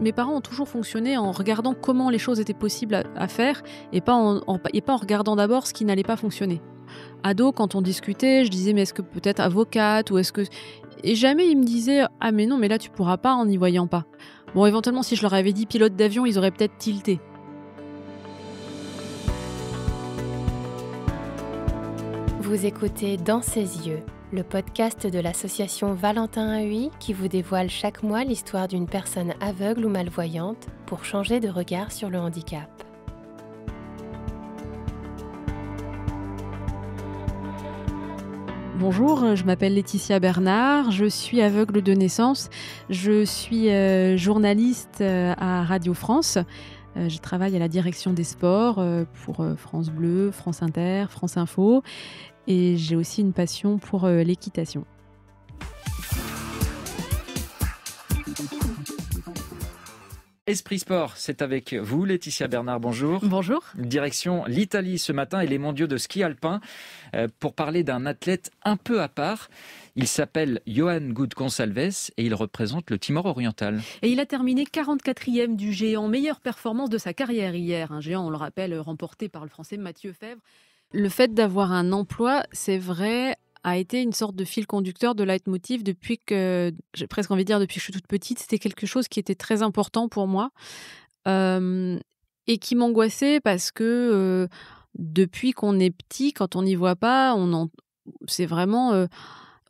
mes parents ont toujours fonctionné en regardant comment les choses étaient possibles à, faire et pas en, regardant d'abord ce qui n'allait pas fonctionner. Ado, quand on discutait, je disais mais est-ce que peut-être avocate ou est-ce que et jamais ils me disaient ah mais non mais là tu pourras pas en n'y voyant pas. Bon éventuellement si je leur avais dit pilote d'avion ils auraient peut-être tilté. Vous écoutez Dans ses yeux le podcast de l'association Valentin Huy, qui vous dévoile chaque mois l'histoire d'une personne aveugle ou malvoyante pour changer de regard sur le handicap. Bonjour, je m'appelle Laetitia Bernard, je suis aveugle de naissance, je suis euh, journaliste euh, à Radio France. Euh, je travaille à la direction des sports pour France Bleu, France Inter, France Info et j'ai aussi une passion pour euh, l'équitation. Esprit Sport, c'est avec vous, Laetitia Bernard, bonjour. Bonjour. Direction l'Italie ce matin et les mondiaux de ski alpin euh, pour parler d'un athlète un peu à part. Il s'appelle Johan Good Consalves et il représente le Timor oriental. Et il a terminé 44e du géant, meilleure performance de sa carrière hier. Un géant, on le rappelle, remporté par le français Mathieu Fèvre. Le fait d'avoir un emploi, c'est vrai, a été une sorte de fil conducteur, de leitmotiv depuis que, j'ai presque envie de dire depuis que je suis toute petite, c'était quelque chose qui était très important pour moi euh, et qui m'angoissait parce que euh, depuis qu'on est petit, quand on n'y voit pas, on en... c'est vraiment... Euh,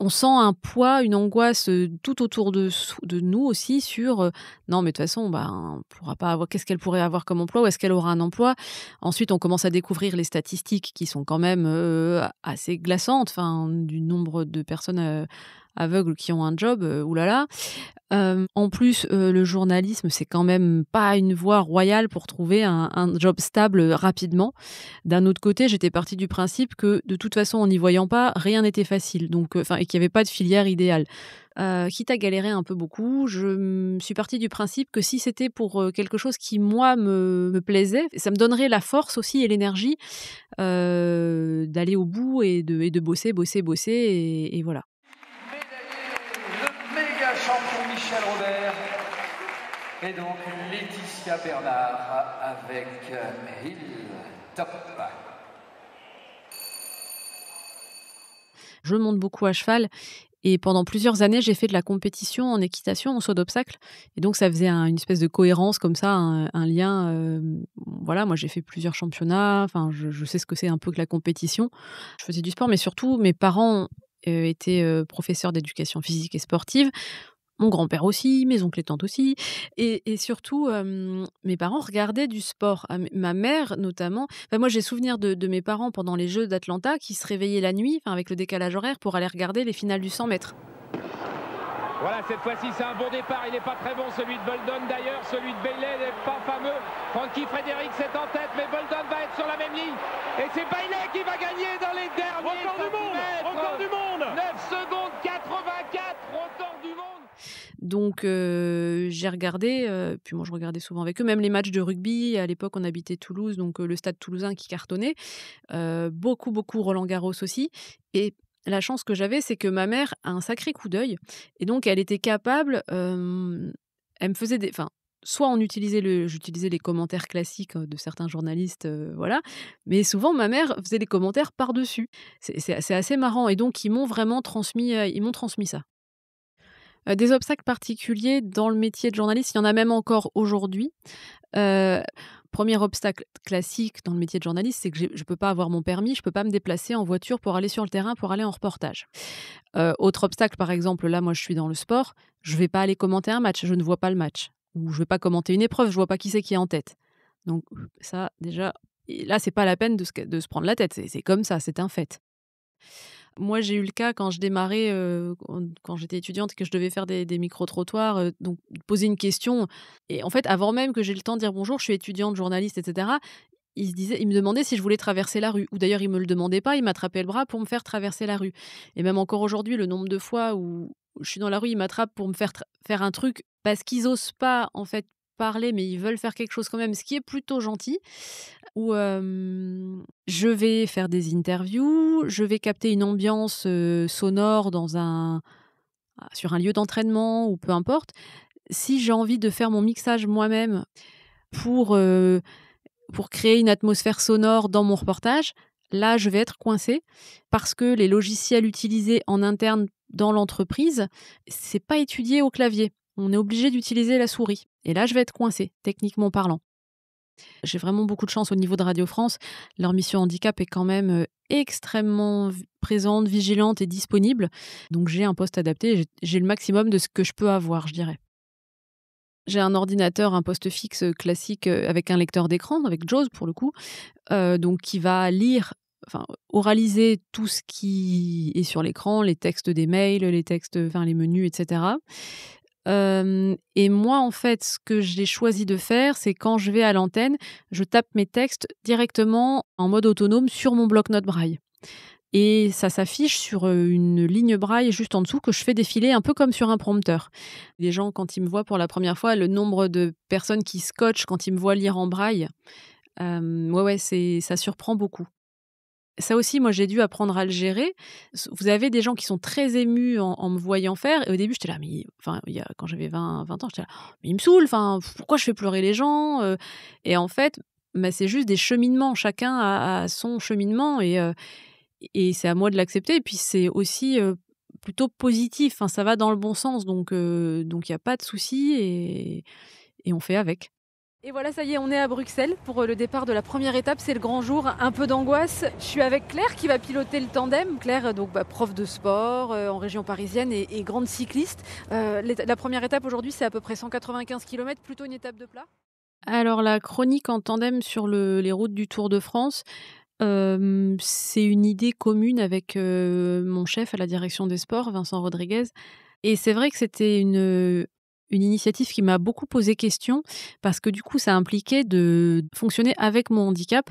on sent un poids, une angoisse euh, tout autour de, de nous aussi sur euh, non, mais de toute façon, ben pourra pas avoir. Qu'est-ce qu'elle pourrait avoir comme emploi Ou est-ce qu'elle aura un emploi Ensuite, on commence à découvrir les statistiques qui sont quand même euh, assez glaçantes, enfin, du nombre de personnes aveugles qui ont un job, euh, oulala. là euh, en plus, euh, le journalisme, c'est quand même pas une voie royale pour trouver un, job stable rapidement. D'un autre côté, j'étais partie du principe que, de toute façon, en n'y voyant pas, rien n'était facile, donc, enfin, et qu'il n'y avait pas de filière idéale. quitte à galérer un peu beaucoup, je suis partie du principe que si c'était pour quelque chose qui, moi, me, plaisait, ça me donnerait la force aussi et l'énergie d'aller au bout et de, et de, bosser, bosser, bosser, et voilà. Michel Robert et donc Laetitia Bernard avec Hill Top. Je monte beaucoup à cheval et pendant plusieurs années, j'ai fait de la compétition en équitation, en saut d'obstacle. Et donc, ça faisait une espèce de cohérence comme ça, un, lien. Euh, voilà, moi, j'ai fait plusieurs championnats. Enfin, je, sais ce que c'est un peu que la compétition. Je faisais du sport, mais surtout, mes parents euh, étaient euh, professeurs d'éducation physique et sportive mon grand-père aussi, mes oncles et tantes aussi. Et, surtout, mes parents regardaient du sport. Ah, ma mère, notamment. moi, j'ai souvenir de, mes parents pendant les Jeux d'Atlanta qui se réveillaient la nuit, avec le décalage horaire, pour aller regarder les finales du 100 mètres. Voilà, cette fois-ci, c'est un bon départ. Il n'est pas très bon, celui de Boldon d'ailleurs. Celui de Bailey n'est pas fameux. Frankie Frédéric, c'est en tête, mais Boldon va être sur la même ligne. Et c'est Bailey qui va gagner dans les derniers. Record du monde Record du monde 9 secondes donc j'ai regardé, puis moi je regardais souvent avec eux, même les matchs de rugby. À l'époque, on habitait Toulouse, donc le stade toulousain qui cartonnait. beaucoup, beaucoup Roland Garros aussi. Et la chance que j'avais, c'est que ma mère a un sacré coup d'œil. Et donc elle était capable, elle me faisait des... Enfin, soit on utilisait le, j'utilisais les commentaires classiques de certains journalistes, voilà, mais souvent ma mère faisait des commentaires par dessus. C'est assez marrant et donc ils m'ont vraiment transmis, ils m'ont transmis ça. Euh, des obstacles particuliers dans le métier de journaliste, il y en a même encore aujourd'hui. Euh, premier obstacle classique dans le métier de journaliste, c'est que je ne peux pas avoir mon permis, je ne peux pas me déplacer en voiture pour aller sur le terrain, pour aller en reportage. Euh, autre obstacle, par exemple, là, moi, je suis dans le sport, je ne vais pas aller commenter un match, je ne vois pas le match. Ou je ne vais pas commenter une épreuve, je ne vois pas qui c'est qui est en tête. Donc ça, déjà, là, c'est pas la peine de de se prendre la tête, c'est comme ça, c'est un fait. Moi, j'ai eu le cas quand je démarrais, euh, quand j'étais étudiante, que je devais faire des, micro-trottoirs, euh, donc poser une question. Et en fait, avant même que j'ai le temps de dire bonjour, je suis étudiante, journaliste, etc., il, se disait, il me demandait si je voulais traverser la rue. Ou d'ailleurs, il me le demandait pas, il m'attrapait le bras pour me faire traverser la rue. Et même encore aujourd'hui, le nombre de fois où je suis dans la rue, il m'attrape pour me faire faire un truc parce qu'ils osent pas en fait parler, mais ils veulent faire quelque chose quand même, ce qui est plutôt gentil où je vais faire des interviews, je vais capter une ambiance sonore dans un, ah, sur un lieu d'entraînement ou peu importe. Si j'ai envie de faire mon mixage moi-même pour, pour créer une atmosphère sonore dans mon reportage, là, je vais être coincé parce que les logiciels utilisés en interne dans l'entreprise, c'est pas étudié au clavier. On est obligé d'utiliser la souris. Et là, je vais être coincé techniquement parlant. J'ai vraiment beaucoup de chance au niveau de Radio France. Leur mission handicap est quand même euh, extrêmement présente, vigilante et disponible. Donc j'ai un poste adapté, j'ai le maximum de ce que je peux avoir, je dirais. J'ai un ordinateur, un poste fixe euh, classique euh, avec un lecteur d'écran, avec JAWS pour le coup, donc qui va lire enfin, oraliser tout ce qui est sur l'écran, les textes des mails, les textes, enfin, les menus, etc et moi, en fait, ce que j'ai choisi de faire, c'est quand je vais à l'antenne, je tape mes textes directement en mode autonome sur mon bloc-notes braille. Et ça s'affiche sur une ligne braille juste en dessous que je fais défiler un peu comme sur un prompteur. Les gens, quand ils me voient pour la première fois, le nombre de personnes qui scotchent quand ils me voient lire en braille, ouais, ça surprend beaucoup ça aussi, moi, j'ai dû apprendre à le gérer. Vous avez des gens qui sont très émus en, me voyant faire. Et au début, j'étais là, mais enfin, il a, quand j'avais 20, 20 ans, j'étais là, mais il me saoule, enfin, pourquoi je fais pleurer les gens euh Et en fait, bah, c'est juste des cheminements. Chacun a, son cheminement euh, et, c'est à moi de l'accepter. Et puis, c'est aussi euh, plutôt positif. ça va dans le bon sens. Donc, il n'y a pas de souci et on fait avec. Et voilà, ça y est, on est à Bruxelles pour euh, le départ de la première étape. C'est le grand jour, un peu d'angoisse. Je suis avec Claire qui va piloter le tandem. Claire, euh, donc bah, prof de sport euh, en région parisienne et, grande cycliste. la première étape aujourd'hui, c'est à peu près 195 km, plutôt une étape de plat. Alors la chronique en tandem sur les routes du Tour de France, c'est une idée commune avec mon chef à la direction des sports, Vincent Rodriguez. Et c'est vrai que c'était une, une initiative qui m'a beaucoup posé question parce que du coup, ça impliquait de fonctionner avec mon handicap,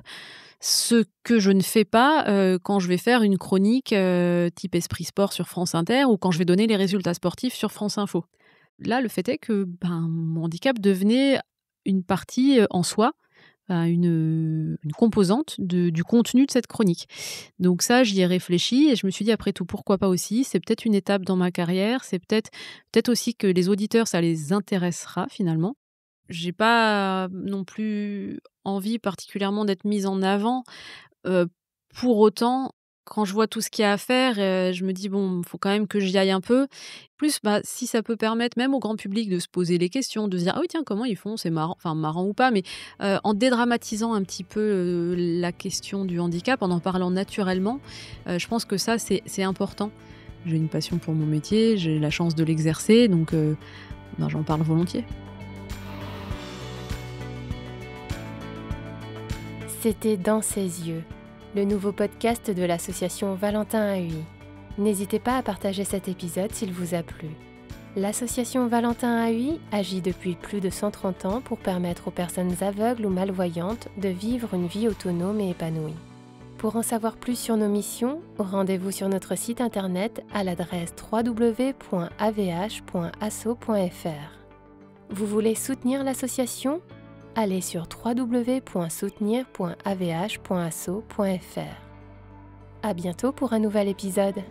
ce que je ne fais pas euh, quand je vais faire une chronique euh, type Esprit Sport sur France Inter ou quand je vais donner les résultats sportifs sur France Info. Là, le fait est que ben, mon handicap devenait une partie euh, en soi une, une, composante du contenu de cette chronique. Donc ça, j'y ai réfléchi et je me suis dit après tout, pourquoi pas aussi C'est peut-être une étape dans ma carrière, c'est peut-être peut aussi que les auditeurs, ça les intéressera finalement. J'ai pas non plus envie particulièrement d'être mise en avant. Euh, pour autant, quand je vois tout ce qu'il y a à faire, euh, je me dis, bon, faut quand même que j'y aille un peu. Plus, bah, si ça peut permettre même au grand public de se poser les questions, de se dire, ah oui, tiens, comment ils font, c'est marrant, enfin, marrant ou pas, mais euh, en dédramatisant un petit peu euh, la question du handicap, en en parlant naturellement, je pense que ça, c'est important. J'ai une passion pour mon métier, j'ai la chance de l'exercer, donc ben, j'en parle volontiers. C'était dans ses yeux le nouveau podcast de l'association Valentin AUI. N'hésitez pas à partager cet épisode s'il vous a plu. L'association Valentin AUI agit depuis plus de 130 ans pour permettre aux personnes aveugles ou malvoyantes de vivre une vie autonome et épanouie. Pour en savoir plus sur nos missions, rendez-vous sur notre site internet à l'adresse www.avh.asso.fr. Vous voulez soutenir l'association allez sur www.soutenir.avh.asso.fr. À bientôt pour un nouvel épisode.